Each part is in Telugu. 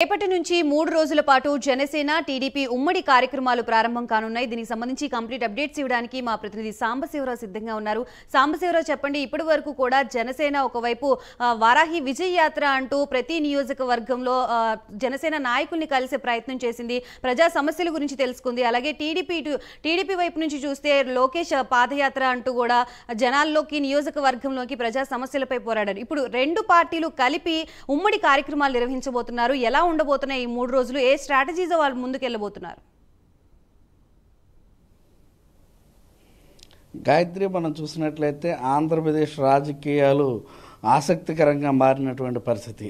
రేపటి నుంచి మూడు రోజుల పాటు జనసేన టీడీపీ ఉమ్మడి కార్యక్రమాలు ప్రారంభం కానున్నాయి దీనికి సంబంధించి కంప్లీట్ అప్డేట్స్ ఇవ్వడానికి మా ప్రతినిధి సాంబశివరావు సిద్ధంగా ఉన్నారు సాంబశివరావు చెప్పండి ఇప్పటి వరకు కూడా జనసేన ఒకవైపు వారాహి విజయ యాత్ర అంటూ ప్రతి నియోజకవర్గంలో జనసేన నాయకుల్ని కలిసే ప్రయత్నం చేసింది ప్రజా సమస్యల గురించి తెలుసుకుంది అలాగే టీడీపీ టీడీపీ వైపు నుంచి చూస్తే లోకేష్ పాదయాత్ర అంటూ కూడా జనాల్లోకి నియోజకవర్గంలోకి ప్రజా సమస్యలపై పోరాడారు ఇప్పుడు రెండు పార్టీలు కలిపి ఉమ్మడి కార్యక్రమాలు నిర్వహించబోతున్నారు ఎలా ఉండబోతున్నాయి ఈ మూడు రోజులు ఏ స్ట్రాటజీతో వాళ్ళు ముందుకెళ్ళబోతున్నారు గాయత్రి మనం చూసినట్లయితే ఆంధ్రప్రదేశ్ రాజకీయాలు ఆసక్తికరంగా మారినటువంటి పరిస్థితి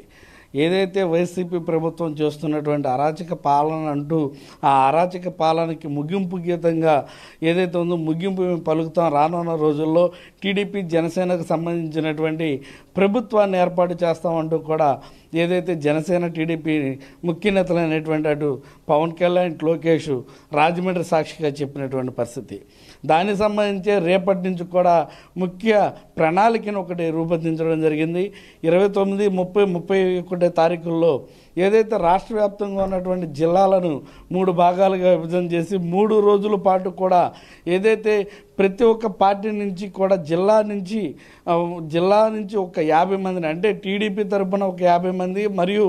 ఏదైతే వైసీపీ ప్రభుత్వం చేస్తున్నటువంటి అరాచక పాలన అంటూ ఆ అరాచక పాలనకి ముగింపు గీతంగా ఏదైతే ఉందో ముగింపు మేము పలుకుతాం రానున్న రోజుల్లో టీడీపీ జనసేనకు సంబంధించినటువంటి ప్రభుత్వాన్ని ఏర్పాటు చేస్తామంటూ కూడా ఏదైతే జనసేన టీడీపీ ముఖ్య అనేటువంటి అటు పవన్ కళ్యాణ్ లోకేష్ రాజమండ్రి సాక్షిగా చెప్పినటువంటి పరిస్థితి దానికి సంబంధించి రేపటి నుంచి కూడా ముఖ్య ప్రణాళికను ఒకటి రూపొందించడం జరిగింది ఇరవై తొమ్మిది ముప్పై ముప్పై ఒకటో తారీఖుల్లో ఏదైతే రాష్ట్ర వ్యాప్తంగా ఉన్నటువంటి జిల్లాలను మూడు భాగాలుగా విభజన చేసి మూడు రోజుల పాటు కూడా ఏదైతే ప్రతి ఒక్క పార్టీ నుంచి కూడా జిల్లా నుంచి జిల్లా నుంచి ఒక యాభై మందిని అంటే టీడీపీ తరఫున ఒక యాభై మంది మరియు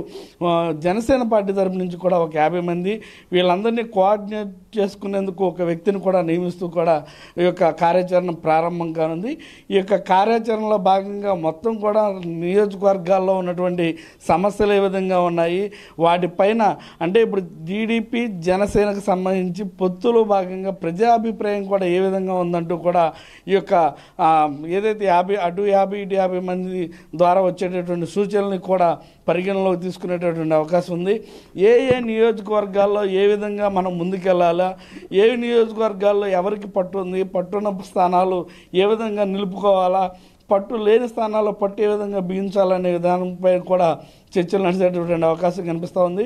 జనసేన పార్టీ తరపు నుంచి కూడా ఒక యాభై మంది వీళ్ళందరినీ కోఆర్డినేట్ చేసుకునేందుకు ఒక వ్యక్తిని కూడా నియమిస్తూ కూడా ఈ యొక్క కార్యాచరణ ప్రారంభం కానుంది ఈ యొక్క కార్యాచరణలో భాగంగా మొత్తం కూడా నియోజకవర్గాల్లో ఉన్నటువంటి సమస్యలు ఏ విధంగా ఉన్నాయి వాటిపైన అంటే ఇప్పుడు టీడీపీ జనసేనకు సంబంధించి పొత్తులో భాగంగా ప్రజాభిప్రాయం కూడా ఏ విధంగా ఉందో ఉందంటూ కూడా ఈ యొక్క ఏదైతే యాభై అటు యాభై ఇటు యాభై మంది ద్వారా వచ్చేటటువంటి సూచనలను కూడా పరిగణలోకి తీసుకునేటటువంటి అవకాశం ఉంది ఏ ఏ నియోజకవర్గాల్లో ఏ విధంగా మనం ముందుకెళ్ళాలా ఏ నియోజకవర్గాల్లో ఎవరికి పట్టు ఉంది పట్టున్న స్థానాలు ఏ విధంగా నిలుపుకోవాలా పట్టు లేని స్థానాల్లో పట్టు ఏ విధంగా బిగించాలనే విధానంపై కూడా చర్చలు నడిచేటటువంటి అవకాశం కనిపిస్తూ ఉంది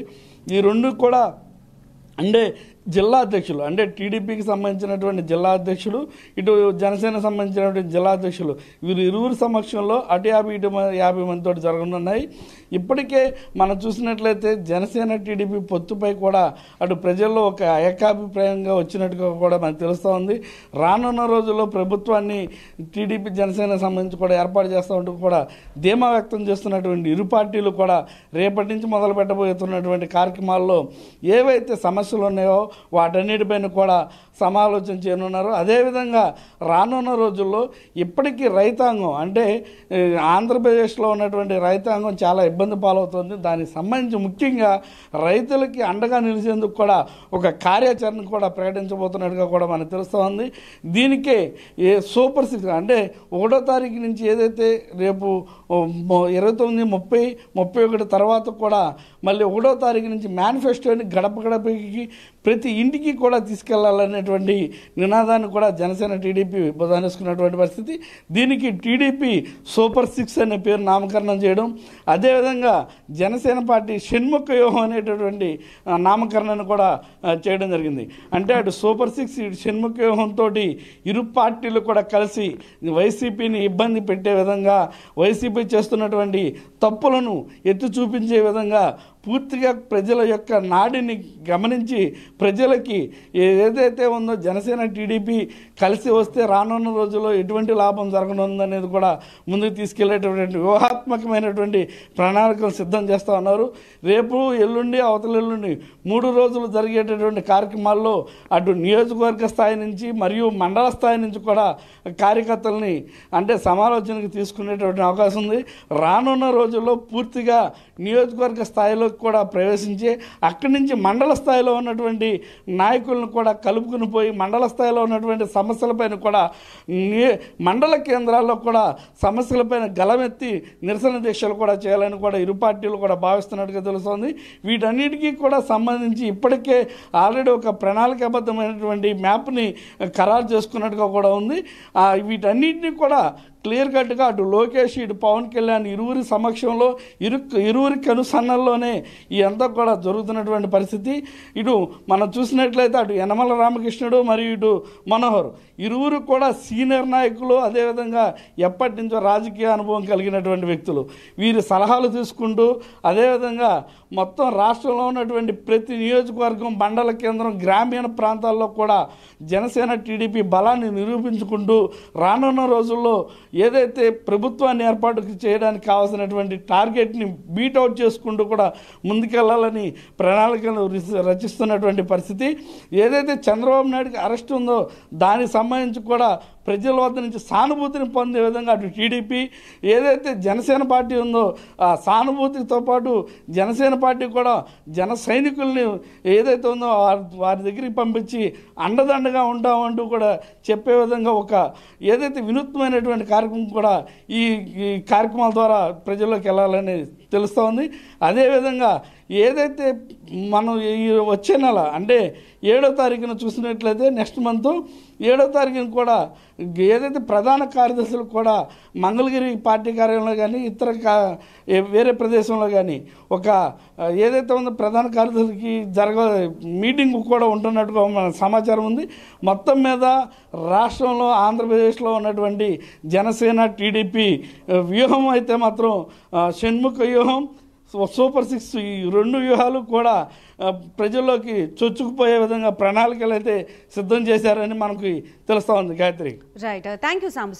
ఈ రెండు కూడా అంటే జిల్లా అధ్యక్షులు అంటే టీడీపీకి సంబంధించినటువంటి జిల్లా అధ్యక్షులు ఇటు జనసేన సంబంధించినటువంటి జిల్లా అధ్యక్షులు వీరు ఇరువురు సమక్షంలో అటు యాభై ఇటు యాభై మందితో జరగనున్నాయి ఇప్పటికే మనం చూసినట్లయితే జనసేన టీడీపీ పొత్తుపై కూడా అటు ప్రజల్లో ఒక ఏకాభిప్రాయంగా వచ్చినట్టుగా కూడా మనకు తెలుస్తూ ఉంది రానున్న రోజుల్లో ప్రభుత్వాన్ని టీడీపీ జనసేన సంబంధించి కూడా ఏర్పాటు చేస్తూ ఉంటూ కూడా ధీమా వ్యక్తం చేస్తున్నటువంటి ఇరు పార్టీలు కూడా రేపటి నుంచి మొదలు పెట్టబోతున్నటువంటి కార్యక్రమాల్లో ఏవైతే సమస్యలు ఉన్నాయో వాటన్నిటిపైన కూడా సమాలోచన చేయనున్నారు అదేవిధంగా రానున్న రోజుల్లో ఇప్పటికీ రైతాంగం అంటే ఆంధ్రప్రదేశ్లో ఉన్నటువంటి రైతాంగం చాలా ఇబ్బంది పాలవుతుంది దానికి సంబంధించి ముఖ్యంగా రైతులకి అండగా నిలిచేందుకు కూడా ఒక కార్యాచరణ కూడా ప్రకటించబోతున్నట్టుగా కూడా మనకు తెలుస్తోంది దీనికే ఏ సూపర్ సిక్స్ అంటే ఒకటో తారీఖు నుంచి ఏదైతే రేపు ఇరవై తొమ్మిది ముప్పై ముప్పై ఒకటి తర్వాత కూడా మళ్ళీ ఒకటో తారీఖు నుంచి మేనిఫెస్టోని గడప గడపకి ప్రతి ప్రతి ఇంటికి కూడా తీసుకెళ్లాలనేటువంటి నినాదాన్ని కూడా జనసేన టీడీపీ బుధానేసుకున్నటువంటి పరిస్థితి దీనికి టీడీపీ సూపర్ సిక్స్ అనే పేరు నామకరణం చేయడం అదేవిధంగా జనసేన పార్టీ షణ్ముఖ వ్యూహం అనేటటువంటి నామకరణను కూడా చేయడం జరిగింది అంటే అటు సూపర్ సిక్స్ షణ్ముఖ వ్యూహంతో ఇరు పార్టీలు కూడా కలిసి వైసీపీని ఇబ్బంది పెట్టే విధంగా వైసీపీ చేస్తున్నటువంటి తప్పులను ఎత్తి చూపించే విధంగా పూర్తిగా ప్రజల యొక్క నాడిని గమనించి ప్రజలకి ఏదైతే ఉందో జనసేన టీడీపీ కలిసి వస్తే రానున్న రోజుల్లో ఎటువంటి లాభం జరగనుందనేది కూడా ముందుకు తీసుకెళ్లేటటువంటి వ్యూహాత్మకమైనటువంటి ప్రణాళికలు సిద్ధం చేస్తూ ఉన్నారు రేపు ఎల్లుండి అవతల ఎల్లుండి మూడు రోజులు జరిగేటటువంటి కార్యక్రమాల్లో అటు నియోజకవర్గ స్థాయి నుంచి మరియు మండల స్థాయి నుంచి కూడా కార్యకర్తలని అంటే సమాలోచనకు తీసుకునేటటువంటి అవకాశం ఉంది రానున్న రోజుల్లో పూర్తిగా నియోజకవర్గ స్థాయిలో జిల్లాలకు కూడా ప్రవేశించి అక్కడి నుంచి మండల స్థాయిలో ఉన్నటువంటి నాయకులను కూడా కలుపుకుని పోయి మండల స్థాయిలో ఉన్నటువంటి సమస్యలపైన కూడా మండల కేంద్రాల్లో కూడా సమస్యలపైన గలమెత్తి నిరసన దీక్షలు కూడా చేయాలని కూడా ఇరు పార్టీలు కూడా భావిస్తున్నట్టుగా తెలుస్తోంది వీటన్నిటికీ కూడా సంబంధించి ఇప్పటికే ఆల్రెడీ ఒక ప్రణాళికాబద్ధమైనటువంటి మ్యాప్ని ఖరారు చేసుకున్నట్టుగా కూడా ఉంది వీటన్నిటిని కూడా క్లియర్ కట్గా అటు లోకేష్ ఇటు పవన్ కళ్యాణ్ ఇరువురి సమక్షంలో ఇరు ఇరువురికి అనుసన్నల్లోనే ఈ అంతా కూడా జరుగుతున్నటువంటి పరిస్థితి ఇటు మనం చూసినట్లయితే అటు యనమల రామకృష్ణుడు మరియు ఇటు మనోహర్ ఇరువురు కూడా సీనియర్ నాయకులు అదేవిధంగా ఎప్పటి నుంచో రాజకీయ అనుభవం కలిగినటువంటి వ్యక్తులు వీరి సలహాలు తీసుకుంటూ అదేవిధంగా మొత్తం రాష్ట్రంలో ఉన్నటువంటి ప్రతి నియోజకవర్గం మండల కేంద్రం గ్రామీణ ప్రాంతాల్లో కూడా జనసేన టీడీపీ బలాన్ని నిరూపించుకుంటూ రానున్న రోజుల్లో ఏదైతే ప్రభుత్వాన్ని ఏర్పాటు చేయడానికి కావాల్సినటువంటి టార్గెట్ని బీట్అవుట్ చేసుకుంటూ కూడా ముందుకెళ్లాలని ప్రణాళికలు రచిస్తున్నటువంటి పరిస్థితి ఏదైతే చంద్రబాబు నాయుడుకి అరెస్ట్ ఉందో దానికి సంబంధించి కూడా ప్రజల వద్ద నుంచి సానుభూతిని పొందే విధంగా అటు టీడీపీ ఏదైతే జనసేన పార్టీ ఉందో ఆ సానుభూతితో పాటు జనసేన పార్టీ కూడా జన సైనికుల్ని ఏదైతే ఉందో వారి దగ్గరికి పంపించి అండదండగా ఉంటామంటూ కూడా చెప్పే విధంగా ఒక ఏదైతే వినూత్నమైనటువంటి కార్యక్రమం కూడా ఈ కార్యక్రమాల ద్వారా ప్రజల్లోకి వెళ్ళాలని తెలుస్తూ ఉంది అదేవిధంగా ఏదైతే మనం ఈ వచ్చే నెల అంటే ఏడో తారీఖున చూసినట్లయితే నెక్స్ట్ మంత్ ఏడో తారీఖున కూడా ఏదైతే ప్రధాన కార్యదర్శులు కూడా మంగళగిరి పార్టీ కార్యాలయంలో కానీ ఇతర వేరే ప్రదేశంలో కానీ ఒక ఏదైతే ఉందో ప్రధాన కార్యదర్శికి జరగ మీటింగ్ కూడా ఉంటున్నట్టుగా మన సమాచారం ఉంది మొత్తం మీద రాష్ట్రంలో ఆంధ్రప్రదేశ్లో ఉన్నటువంటి జనసేన టీడీపీ వ్యూహం అయితే మాత్రం షణ్ముఖ వ్యూహం వ్యూహం సూపర్ సిక్స్ ఈ రెండు వ్యూహాలు కూడా ప్రజల్లోకి చొచ్చుకుపోయే విధంగా ప్రణాళికలు అయితే సిద్ధం చేశారని మనకి తెలుస్తూ ఉంది గాయత్రి రైట్ థ్యాంక్ యూ